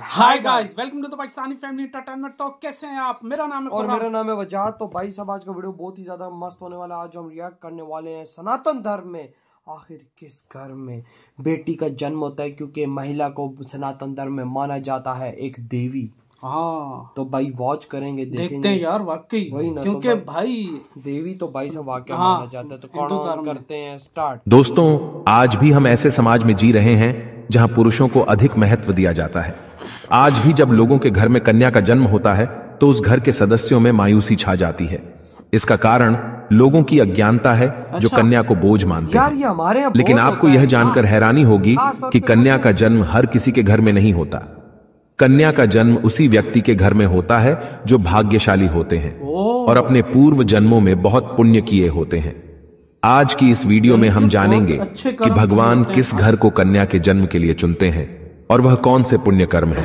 Hi guys welcome to the Pakistani family entertainment तो कैसे हैं आप मेरा नाम है और मेरा नाम है वजाहत तो भाई साहब आज का वीडियो बहुत ही ज्यादा मस्त होने वाला है आज हम रिएक्ट करने वाले हैं सनातन धर्म में आखिर किस घर में बेटी का जन्म होता है क्योंकि महिला को सनातन धर्म में माना जाता है एक देवी हाँ तो भाई वॉच करेंगे देखते हैं यार वाकई वही ना तो क्योंकि तो भाई, भाई देवी तो भाई सब वाक्य हाँ, माना जाता है तो कौन करते हैं स्टार्ट दोस्तों आज भी हम ऐसे समाज में जी रहे हैं जहाँ पुरुषों को अधिक महत्व दिया जाता है आज भी जब लोगों के घर में कन्या का जन्म होता है तो उस घर के सदस्यों में मायूसी छा जाती है इसका कारण लोगों की अज्ञानता है अच्छा, जो कन्या को बोझ मानते हैं लेकिन आपको यह जानकर हाँ। हैरानी होगी हाँ, कि तो कन्या का जन्म हर किसी के घर में नहीं होता कन्या का जन्म उसी व्यक्ति के घर में होता है जो भाग्यशाली होते हैं और अपने पूर्व जन्मों में बहुत पुण्य किए होते हैं आज की इस वीडियो में हम तो जानेंगे कि भगवान किस घर को कन्या के जन्म के लिए चुनते हैं और वह कौन से पुण्य कर्म है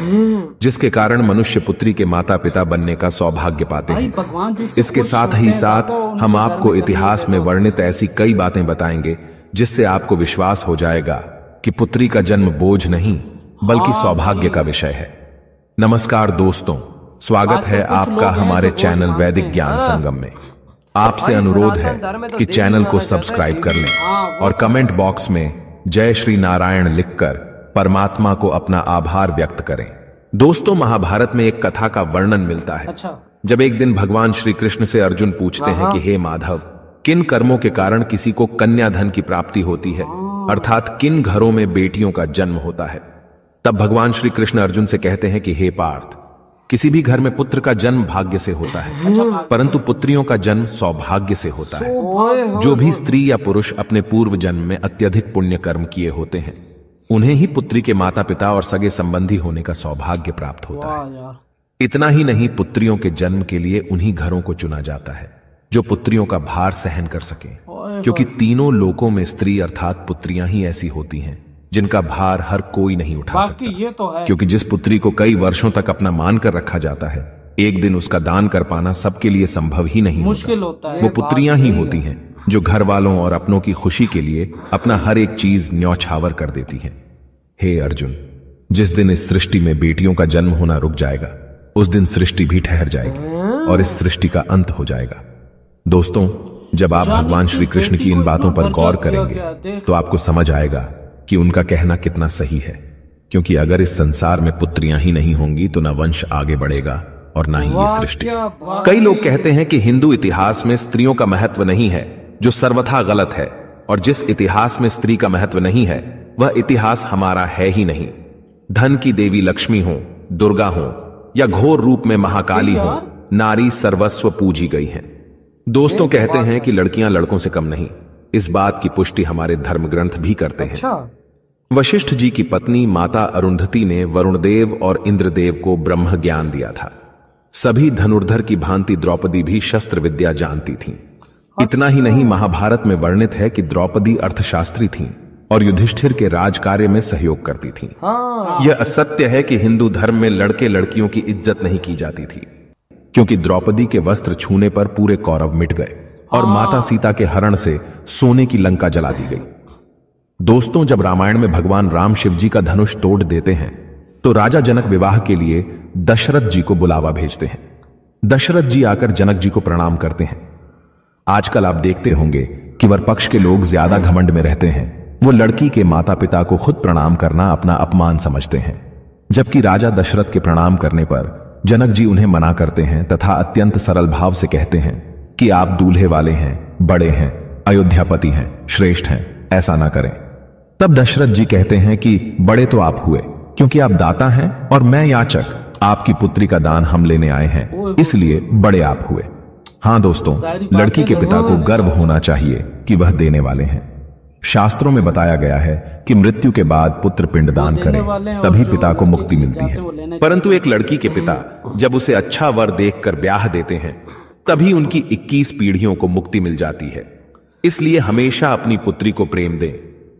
जिसके कारण मनुष्य पुत्री के माता पिता बनने का सौभाग्य पाते हैं इसके साथ ही साथ तो हम आपको तो इतिहास में वर्णित ऐसी कई बातें बताएंगे जिससे आपको विश्वास हो जाएगा कि पुत्री का जन्म बोझ नहीं बल्कि हाँ। सौभाग्य का विषय है नमस्कार दोस्तों स्वागत है तो आपका हमारे चैनल वैदिक ज्ञान हाँ। संगम में आपसे अनुरोध है कि चैनल को सब्सक्राइब कर लें हाँ, और कमेंट बॉक्स में जय श्री नारायण लिखकर परमात्मा को अपना आभार व्यक्त करें दोस्तों महाभारत में एक कथा का वर्णन मिलता है अच्छा। जब एक दिन भगवान श्री कृष्ण से अर्जुन पूछते हैं हाँ, कि हाँ। हे माधव किन कर्मों के कारण किसी को कन्या धन की प्राप्ति होती है हाँ। अर्थात किन घरों में बेटियों का जन्म होता है तब भगवान श्री कृष्ण अर्जुन से कहते हैं कि हे पार्थ किसी भी घर में पुत्र का जन्म भाग्य से होता है अच्छा, परंतु पुत्रियों का जन्म सौभाग्य से होता है जो भी स्त्री या पुरुष अपने पूर्व जन्म में अत्यधिक पुण्य कर्म किए होते हैं उन्हें ही पुत्री के माता पिता और सगे संबंधी होने का सौभाग्य प्राप्त होता है इतना ही नहीं पुत्रियों के जन्म के लिए उन्हीं घरों को चुना जाता है जो पुत्रियों का भार सहन कर सके क्योंकि तीनों लोकों में स्त्री अर्थात पुत्रियां ही ऐसी होती हैं जिनका भार हर कोई नहीं उठा सकता ये तो है। क्योंकि जिस पुत्री को कई वर्षों तक अपना मान कर रखा जाता है एक दिन उसका दान कर पाना सबके लिए संभव ही नहीं मुश्किल होता, होता है वो पुत्रियां ही होती हैं जो घर वालों और अपनों की खुशी के लिए अपना हर एक चीज न्यौछावर कर देती है हे अर्जुन जिस दिन इस सृष्टि में बेटियों का जन्म होना रुक जाएगा उस दिन सृष्टि भी ठहर जाएगी और इस सृष्टि का अंत हो जाएगा दोस्तों जब आप भगवान श्री कृष्ण की इन बातों पर गौर करेंगे तो आपको समझ आएगा कि उनका कहना कितना सही है क्योंकि अगर इस संसार में पुत्रियां ही नहीं होंगी तो न वंश आगे बढ़ेगा और ना ही ये सृष्टि कई लोग कहते हैं कि हिंदू इतिहास में स्त्रियों का महत्व नहीं है जो सर्वथा गलत है और जिस इतिहास में स्त्री का महत्व नहीं है वह इतिहास हमारा है ही नहीं धन की देवी लक्ष्मी हो दुर्गा हो या घोर रूप में महाकाली हो नारी सर्वस्व पूजी गई हैं। दोस्तों कहते हैं कि लड़कियां लड़कों से कम नहीं इस बात की पुष्टि हमारे धर्म ग्रंथ भी करते अच्छा। हैं वशिष्ठ जी की पत्नी माता अरुंधति ने वरुणदेव और इंद्रदेव को ब्रह्म ज्ञान दिया था सभी धनुर्धर की भांति द्रौपदी भी शस्त्र विद्या जानती थीं। इतना ही नहीं महाभारत में वर्णित है कि द्रौपदी अर्थशास्त्री थीं और युधिष्ठिर के राजकार्य में सहयोग करती थीं। हाँ। यह असत्य है कि हिंदू धर्म में लड़के लड़कियों की इज्जत नहीं की जाती थी क्योंकि द्रौपदी के वस्त्र छूने पर पूरे कौरव मिट गए और हाँ। माता सीता के हरण से सोने की लंका जला दी गई दोस्तों जब रामायण में भगवान राम शिव जी का धनुष तोड़ देते हैं तो राजा जनक विवाह के लिए दशरथ जी को बुलावा भेजते हैं दशरथ जी आकर जनक जी को प्रणाम करते हैं आजकल आप देखते होंगे कि वरपक्ष के लोग ज्यादा घमंड में रहते हैं वो लड़की के माता पिता को खुद प्रणाम करना अपना अपमान समझते हैं जबकि राजा दशरथ के प्रणाम करने पर जनक जी उन्हें मना करते हैं तथा अत्यंत सरल भाव से कहते हैं कि आप दूल्हे वाले हैं बड़े हैं अयोध्यापति हैं श्रेष्ठ हैं ऐसा ना करें तब दशरथ जी कहते हैं कि बड़े तो आप हुए क्योंकि आप दाता हैं और मैं याचक आपकी पुत्री का दान हम लेने आए हैं इसलिए बड़े आप हुए हाँ दोस्तों लड़की के तो पिता को गर्व होना चाहिए कि वह देने वाले हैं शास्त्रों में बताया गया है कि मृत्यु के बाद पुत्र पिंडदान करें तभी पिता को मुक्ति मिलती है परंतु एक लड़की के पिता जब उसे अच्छा वर देखकर ब्याह देते हैं तभी उनकी 21 पीढ़ियों को मुक्ति मिल जाती है इसलिए हमेशा अपनी पुत्री को प्रेम दें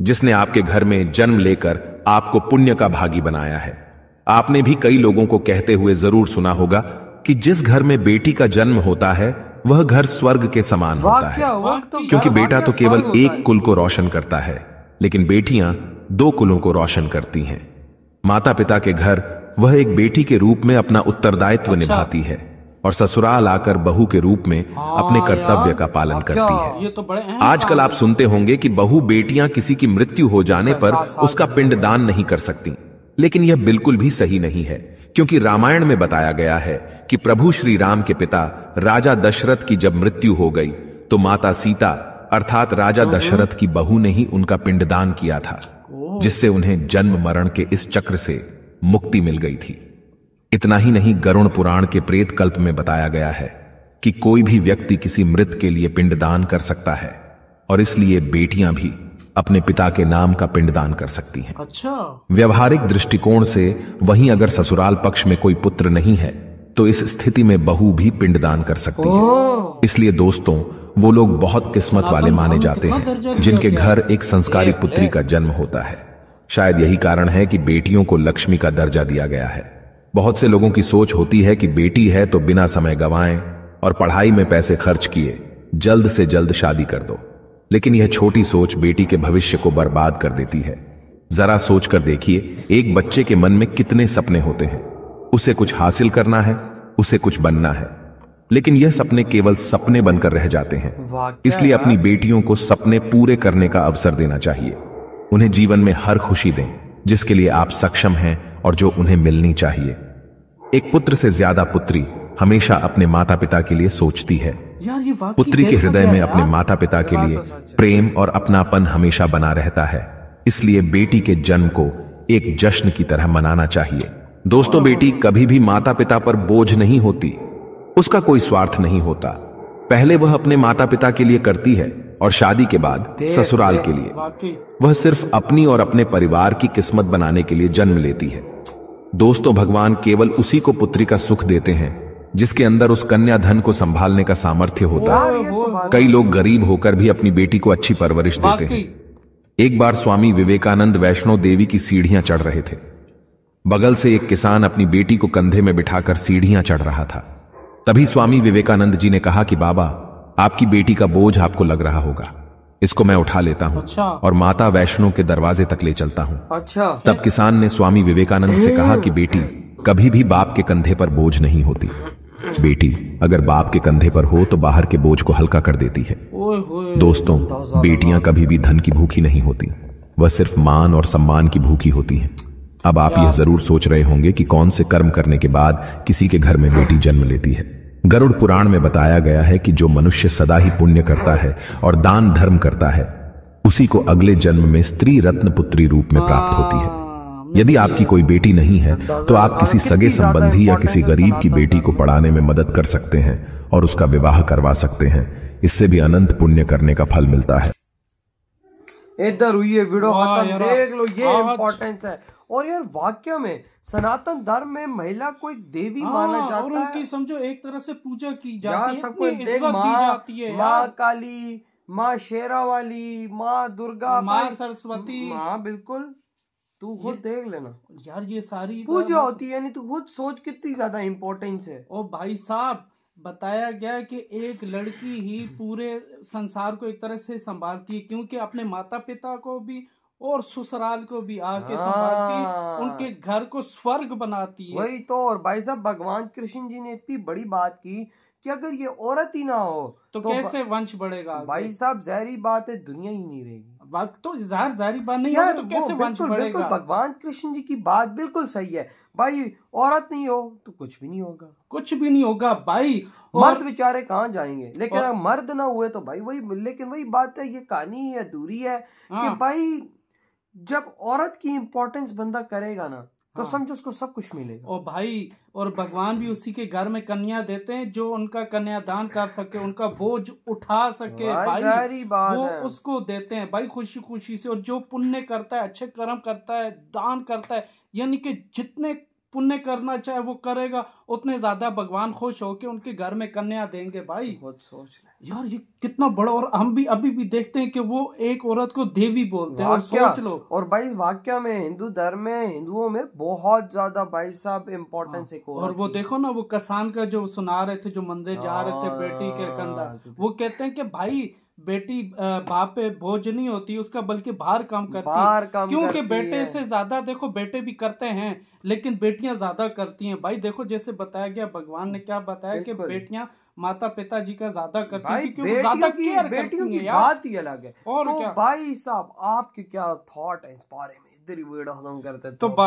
जिसने आपके घर में जन्म लेकर आपको पुण्य का भागी बनाया है आपने भी कई लोगों को कहते हुए जरूर सुना होगा कि जिस घर में बेटी का जन्म होता है वह घर स्वर्ग के समान होता है क्योंकि बेटा तो केवल एक कुल को रोशन करता है लेकिन बेटियां दो कुलों को रोशन करती हैं माता पिता के घर वह एक बेटी के रूप में अपना उत्तरदायित्व अच्छा। निभाती है और ससुराल आकर बहू के रूप में अपने हाँ कर्तव्य का पालन करती है ये तो बड़े आजकल आप सुनते होंगे कि बहू बेटियां किसी की मृत्यु हो जाने पर उसका पिंड दान नहीं कर सकती लेकिन यह बिल्कुल भी सही नहीं है क्योंकि रामायण में बताया गया है कि प्रभु श्री राम के पिता राजा दशरथ की जब मृत्यु हो गई तो माता सीता अर्थात राजा दशरथ की बहू ने ही उनका पिंडदान किया था जिससे उन्हें जन्म मरण के इस चक्र से मुक्ति मिल गई थी इतना ही नहीं गरुण पुराण के प्रेत कल्प में बताया गया है कि कोई भी व्यक्ति किसी मृत के लिए पिंडदान कर सकता है और इसलिए बेटियां भी अपने पिता के नाम का पिंडदान कर सकती हैं। अच्छा व्यवहारिक दृष्टिकोण से वहीं अगर ससुराल पक्ष में कोई पुत्र नहीं है तो इस स्थिति में बहू भी पिंडदान कर सकती है इसलिए दोस्तों वो लोग बहुत किस्मत वाले माने जाते हैं जिनके घर एक संस्कारी पुत्री का जन्म होता है शायद यही कारण है कि बेटियों को लक्ष्मी का दर्जा दिया गया है बहुत से लोगों की सोच होती है कि बेटी है तो बिना समय गवाएं और पढ़ाई में पैसे खर्च किए जल्द से जल्द शादी कर दो लेकिन यह छोटी सोच बेटी के भविष्य को बर्बाद कर देती है जरा सोच कर देखिए एक बच्चे के मन में कितने सपने होते हैं उसे कुछ हासिल करना है उसे कुछ बनना है लेकिन यह सपने केवल सपने बनकर रह जाते हैं इसलिए अपनी बेटियों को सपने पूरे करने का अवसर देना चाहिए उन्हें जीवन में हर खुशी दें जिसके लिए आप सक्षम हैं और जो उन्हें मिलनी चाहिए एक पुत्र से ज्यादा पुत्री हमेशा अपने माता पिता के लिए सोचती है पुत्री के हृदय में अपने माता पिता के लिए तो प्रेम और अपनापन हमेशा बना रहता है इसलिए बेटी के जन्म को एक जश्न की तरह मनाना चाहिए दोस्तों बेटी कभी भी माता पिता पर बोझ नहीं होती उसका कोई स्वार्थ नहीं होता पहले वह अपने माता पिता के लिए करती है और शादी के बाद ससुराल के लिए वह सिर्फ अपनी और अपने परिवार की किस्मत बनाने के लिए जन्म लेती है दोस्तों भगवान केवल उसी को पुत्री का सुख देते हैं जिसके अंदर उस कन्या धन को संभालने का सामर्थ्य होता है कई लोग गरीब होकर भी अपनी बेटी को अच्छी परवरिश देते हैं एक बार स्वामी विवेकानंद वैष्णो देवी की सीढ़ियां चढ़ रहे थे बगल से एक किसान अपनी बेटी को कंधे में बिठाकर सीढ़ियां चढ़ रहा था तभी स्वामी विवेकानंद जी ने कहा कि बाबा आपकी बेटी का बोझ आपको लग रहा होगा इसको मैं उठा लेता हूँ अच्छा। और माता वैष्णो के दरवाजे तक ले चलता हूँ अच्छा। तब किसान ने स्वामी विवेकानंद से कहा कि बेटी कभी भी बाप के कंधे पर बोझ नहीं होती बेटी अगर बाप के कंधे पर हो तो बाहर के बोझ को हल्का कर देती है दोस्तों बेटियां कभी भी धन की भूखी नहीं होती वह सिर्फ मान और सम्मान की भूखी होती हैं अब आप यह जरूर सोच रहे होंगे कि कौन से कर्म करने के बाद किसी के घर में बेटी जन्म लेती है गरुड़ पुराण में बताया गया है कि जो मनुष्य सदा ही पुण्य करता है और दान धर्म करता है उसी को अगले जन्म में स्त्री रत्न पुत्री रूप में प्राप्त होती है यदि आपकी कोई बेटी नहीं है तो आप किसी सगे संबंधी या किसी गरीब की बेटी को पढ़ाने में मदद कर सकते हैं और उसका विवाह करवा सकते हैं इससे भी अनंत पुण्य करने का फल मिलता है इधर हुई वीडियो खत्म देख लो ये इम्पोर्टेंस है और यार वाक्य में सनातन धर्म में महिला को एक देवी आ, हाँ, माना जाता और उनकी है समझो एक तरह से पूजा की जाती है सबको इज्जत दी जाती है माँ काली माँ शेरा वाली माँ दुर्गा माँ सरस्वती माँ बिल्कुल तू खुद देख लेना यार ये सारी पूजा होती है तू तो खुद सोच कितनी ज्यादा इम्पोर्टेंस है ओ भाई साहब बताया गया कि एक लड़की ही पूरे संसार को एक तरह से संभालती है क्योंकि अपने माता पिता को भी और ससुराल को भी आके हाँ। संभालती उनके घर को स्वर्ग बनाती है वही तो और भाई साहब भगवान कृष्ण जी ने इतनी बड़ी बात की कि अगर ये औरत ही ना हो तो, तो कैसे वंश बढ़ेगा भाई साहब जहरी बात है दुनिया ही नहीं रहेगी वक्त तो इजहार जारी बात नहीं है तो कैसे वंश बिल्कुल भगवान कृष्ण जी की बात बिल्कुल सही है भाई औरत नहीं हो तो कुछ भी नहीं होगा कुछ भी नहीं होगा भाई और... मर्द बेचारे कहाँ जाएंगे लेकिन अगर मर्द ना हुए तो भाई वही लेकिन वही बात है ये कहानी है दूरी है कि हाँ। भाई जब औरत की इम्पोर्टेंस बंदा करेगा ना तो हाँ। समझो उसको सब कुछ मिलेगा और भाई और भगवान भी उसी के घर में कन्या देते हैं जो उनका कन्यादान कर सके उनका बोझ उठा सके भाई, भाई बात वो है। उसको देते हैं भाई खुशी खुशी से और जो पुण्य करता है अच्छे कर्म करता है दान करता है यानी कि जितने पुण्य करना चाहे वो करेगा उतने ज्यादा भगवान खुश के उनके घर में कन्या देंगे भाई बहुत सोच ले यार ये कितना बड़ा और हम भी अभी भी देखते हैं कि वो एक औरत को देवी बोलते हैं सोच लो और भाई वाक्य में हिंदू धर्म में हिंदुओं में बहुत ज्यादा भाई साहब इम्पोर्टेंस हाँ। और वो देखो ना वो किसान का जो सुना रहे थे जो मंदिर जा रहे थे हाँ, बेटी के कंधा तो वो कहते हैं कि भाई बेटी बाप पे बोझ नहीं होती उसका बल्कि बाहर काम करती बाहर काम क्योंकि बेटे से ज्यादा देखो बेटे भी करते हैं लेकिन बेटियां ज्यादा करती हैं भाई देखो जैसे बताया गया भगवान ने क्या बताया कि बेटियां माता पिता जी का ज्यादा करती हैं क्योंकि ज्यादा केयर बेटियों की बात ही अलग है और तो क्या भाई साहब आपके क्या थॉट है इस बारे में इधर ही वीडियो खत्म करते तो, तो।